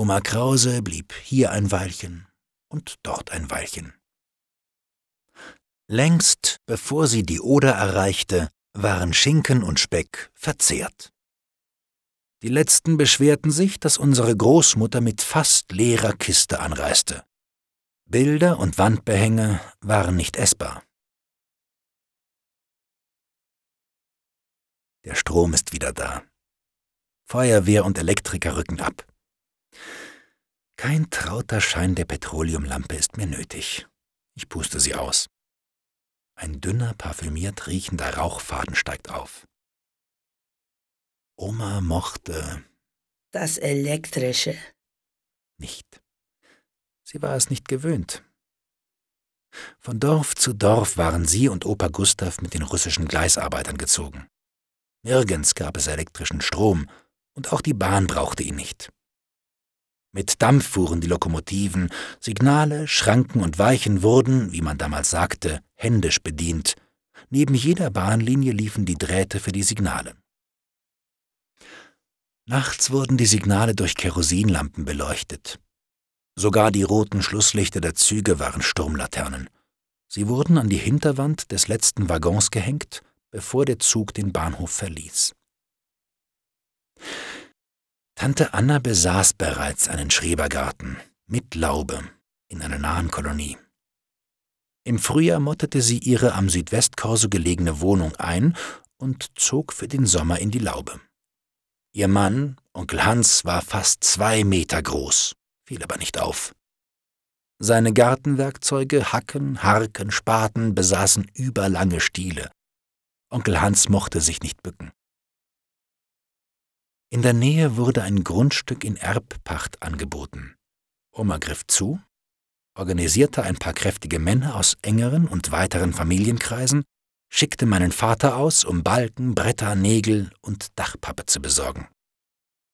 Oma Krause blieb hier ein Weilchen und dort ein Weilchen. Längst bevor sie die Oder erreichte, waren Schinken und Speck verzehrt. Die letzten beschwerten sich, dass unsere Großmutter mit fast leerer Kiste anreiste. Bilder und Wandbehänge waren nicht essbar. Der Strom ist wieder da. Feuerwehr und Elektriker rücken ab. Kein trauter Schein der Petroleumlampe ist mir nötig. Ich puste sie aus. Ein dünner, parfümiert riechender Rauchfaden steigt auf. Oma mochte. Das Elektrische. Nicht. Sie war es nicht gewöhnt. Von Dorf zu Dorf waren sie und Opa Gustav mit den russischen Gleisarbeitern gezogen. Nirgends gab es elektrischen Strom, und auch die Bahn brauchte ihn nicht. Mit Dampf fuhren die Lokomotiven, Signale, Schranken und Weichen wurden, wie man damals sagte, händisch bedient. Neben jeder Bahnlinie liefen die Drähte für die Signale. Nachts wurden die Signale durch Kerosinlampen beleuchtet. Sogar die roten Schlusslichter der Züge waren Sturmlaternen. Sie wurden an die Hinterwand des letzten Waggons gehängt, bevor der Zug den Bahnhof verließ. Tante Anna besaß bereits einen Schrebergarten mit Laube in einer nahen Kolonie. Im Frühjahr mottete sie ihre am Südwestkorso gelegene Wohnung ein und zog für den Sommer in die Laube. Ihr Mann, Onkel Hans, war fast zwei Meter groß, fiel aber nicht auf. Seine Gartenwerkzeuge, Hacken, Harken, Spaten besaßen überlange Stiele. Onkel Hans mochte sich nicht bücken. In der Nähe wurde ein Grundstück in Erbpacht angeboten. Oma griff zu, organisierte ein paar kräftige Männer aus engeren und weiteren Familienkreisen, schickte meinen Vater aus, um Balken, Bretter, Nägel und Dachpappe zu besorgen.